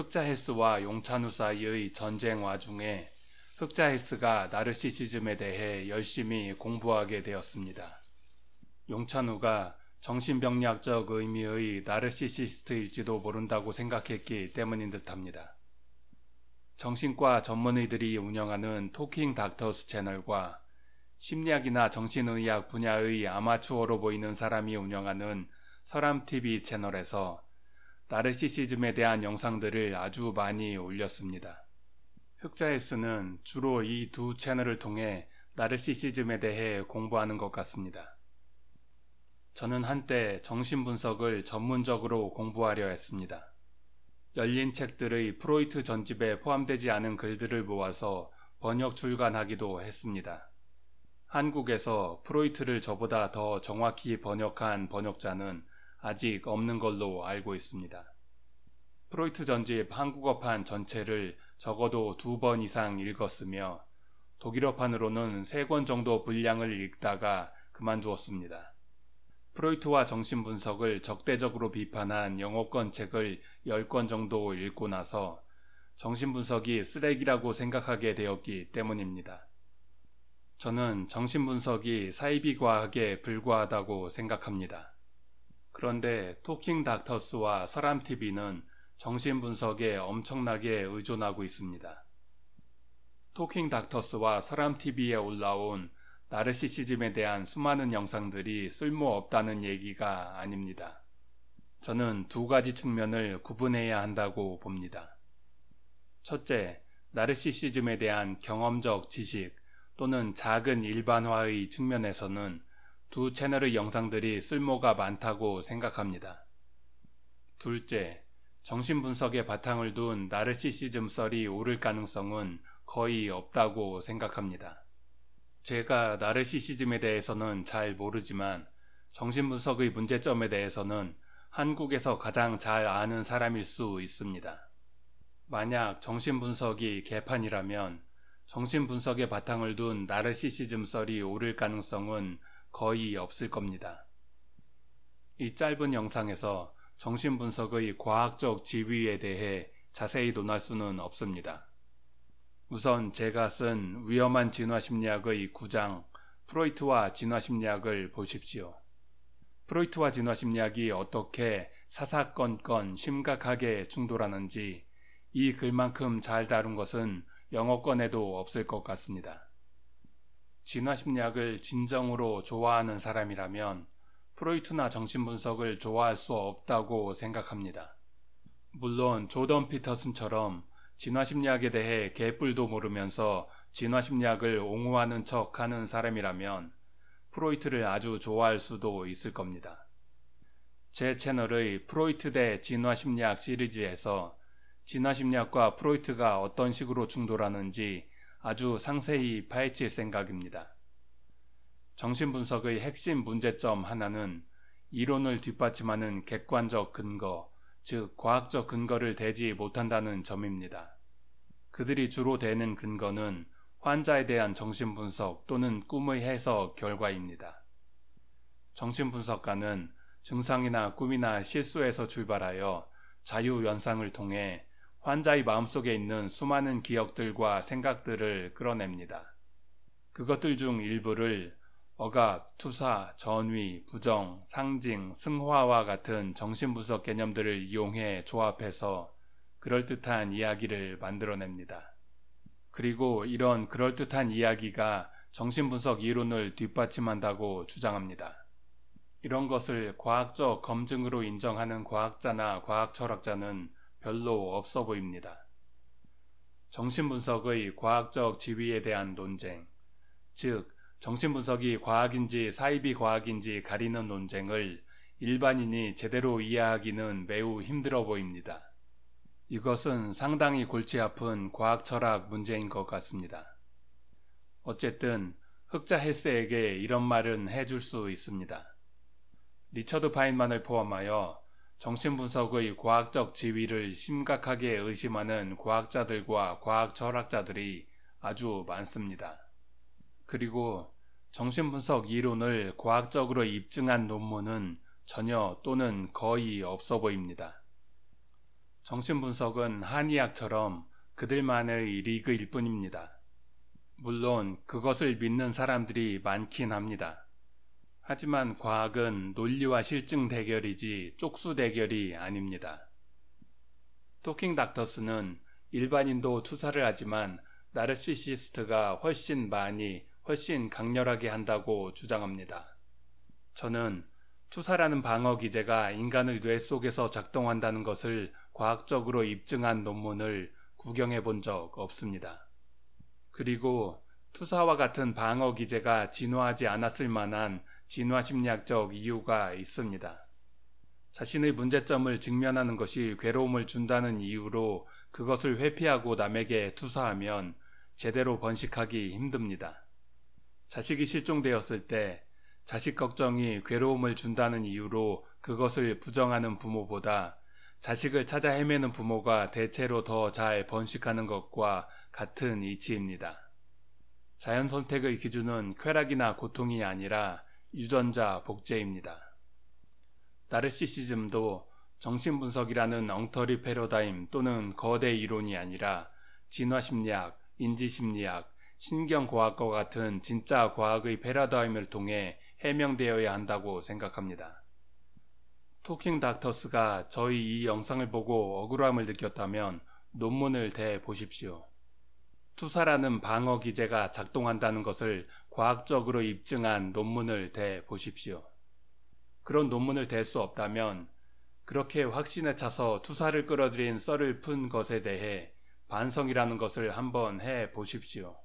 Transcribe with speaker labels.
Speaker 1: 흑자헬스와 용찬우 사이의 전쟁 와중에 흑자헬스가 나르시시즘에 대해 열심히 공부하게 되었습니다. 용찬우가 정신병리학적 의미의 나르시시스트일지도 모른다고 생각했기 때문인 듯합니다. 정신과 전문의들이 운영하는 토킹 닥터스 채널과 심리학이나 정신의학 분야의 아마추어로 보이는 사람이 운영하는 서람TV 채널에서 나르시시즘에 대한 영상들을 아주 많이 올렸습니다. 흑자일스는 주로 이 두 채널을 통해 나르시시즘에 대해 공부하는 것 같습니다. 저는 한때 정신분석을 전문적으로 공부하려 했습니다. 열린 책들의 프로이트 전집에 포함되지 않은 글들을 모아서 번역 출간하기도 했습니다. 한국에서 프로이트를 저보다 더 정확히 번역한 번역자는 아직 없는 걸로 알고 있습니다. 프로이트 전집 한국어판 전체를 적어도 두 번 이상 읽었으며 독일어판으로는 세 권 정도 분량을 읽다가 그만두었습니다. 프로이트와 정신분석을 적대적으로 비판한 영어권 책을 10권 정도 읽고 나서 정신분석이 쓰레기라고 생각하게 되었기 때문입니다. 저는 정신분석이 사이비과학에 불과하다고 생각합니다. 그런데 토킹 닥터스와 사람 TV는 정신 분석에 엄청나게 의존하고 있습니다. 토킹 닥터스와 사람 TV에 올라온 나르시시즘에 대한 수많은 영상들이 쓸모없다는 얘기가 아닙니다. 저는 두 가지 측면을 구분해야 한다고 봅니다. 첫째, 나르시시즘에 대한 경험적 지식 또는 작은 일반화의 측면에서는 두 채널의 영상들이 쓸모가 많다고 생각합니다. 둘째, 정신분석에 바탕을 둔 나르시시즘 썰이 오를 가능성은 거의 없다고 생각합니다. 제가 나르시시즘에 대해서는 잘 모르지만 정신분석의 문제점에 대해서는 한국에서 가장 잘 아는 사람일 수 있습니다. 만약 정신분석이 개판이라면 정신분석에 바탕을 둔 나르시시즘 썰이 오를 가능성은 거의 없을 겁니다. 이 짧은 영상에서 정신분석의 과학적 지위에 대해 자세히 논할 수는 없습니다. 우선 제가 쓴 위험한 진화심리학의 9장 프로이트와 진화심리학을 보십시오. 프로이트와 진화심리학이 어떻게 사사건건 심각하게 충돌하는지 이 글만큼 잘 다룬 것은 영어권에도 없을 것 같습니다. 진화심리학을 진정으로 좋아하는 사람이라면 프로이트나 정신분석을 좋아할 수 없다고 생각합니다. 물론 조던 피터슨처럼 진화심리학에 대해 개뿔도 모르면서 진화심리학을 옹호하는 척 하는 사람이라면 프로이트를 아주 좋아할 수도 있을 겁니다. 제 채널의 프로이트 대 진화심리학 시리즈에서 진화심리학과 프로이트가 어떤 식으로 충돌하는지 아주 상세히 파헤칠 생각입니다. 정신분석의 핵심 문제점 하나는 이론을 뒷받침하는 객관적 근거, 즉 과학적 근거를 대지 못한다는 점입니다. 그들이 주로 대는 근거는 환자에 대한 정신분석 또는 꿈의 해석 결과입니다. 정신분석가는 증상이나 꿈이나 실수에서 출발하여 자유연상을 통해 환자의 마음속에 있는 수많은 기억들과 생각들을 끌어냅니다. 그것들 중 일부를 억압, 투사, 전위, 부정, 상징, 승화와 같은 정신분석 개념들을 이용해 조합해서 그럴듯한 이야기를 만들어냅니다. 그리고 이런 그럴듯한 이야기가 정신분석 이론을 뒷받침한다고 주장합니다. 이런 것을 과학적 검증으로 인정하는 과학자나 과학 철학자는 별로 없어 보입니다. 정신분석의 과학적 지위에 대한 논쟁, 즉, 정신분석이 과학인지 사이비 과학인지 가리는 논쟁을 일반인이 제대로 이해하기는 매우 힘들어 보입니다. 이것은 상당히 골치 아픈 과학 철학 문제인 것 같습니다. 어쨌든 흑자 헬스에게 이런 말은 해줄 수 있습니다. 리처드 파인만을 포함하여 정신분석의 과학적 지위를 심각하게 의심하는 과학자들과 과학 철학자들이 아주 많습니다. 그리고 정신분석 이론을 과학적으로 입증한 논문은 전혀 또는 거의 없어 보입니다. 정신분석은 한의학처럼 그들만의 리그일 뿐입니다. 물론 그것을 믿는 사람들이 많긴 합니다. 하지만 과학은 논리와 실증 대결이지 쪽수 대결이 아닙니다. 토킹 닥터스는 일반인도 투사를 하지만 나르시시스트가 훨씬 많이, 훨씬 강렬하게 한다고 주장합니다. 저는 투사라는 방어 기제가 인간의 뇌 속에서 작동한다는 것을 과학적으로 입증한 논문을 구경해 본 적 없습니다. 그리고 투사와 같은 방어 기제가 진화하지 않았을 만한 진화심리학적 이유가 있습니다. 자신의 문제점을 직면하는 것이 괴로움을 준다는 이유로 그것을 회피하고 남에게 투사하면 제대로 번식하기 힘듭니다. 자식이 실종되었을 때 자식 걱정이 괴로움을 준다는 이유로 그것을 부정하는 부모보다 자식을 찾아 헤매는 부모가 대체로 더 잘 번식하는 것과 같은 이치입니다. 자연 선택의 기준은 쾌락이나 고통이 아니라 유전자 복제입니다. 나르시시즘도 정신분석이라는 엉터리 패러다임 또는 거대 이론이 아니라 진화심리학, 인지심리학, 신경과학과 같은 진짜 과학의 패러다임을 통해 해명되어야 한다고 생각합니다. 토킹 닥터스가 저희 이 영상을 보고 억울함을 느꼈다면 논문을 대 보십시오. 투사라는 방어 기제가 작동한다는 것을 과학적으로 입증한 논문을 대 보십시오. 그런 논문을 댈 수 없다면 그렇게 확신에 차서 투사를 끌어들인 썰을 푼 것에 대해 반성이라는 것을 한번 해 보십시오.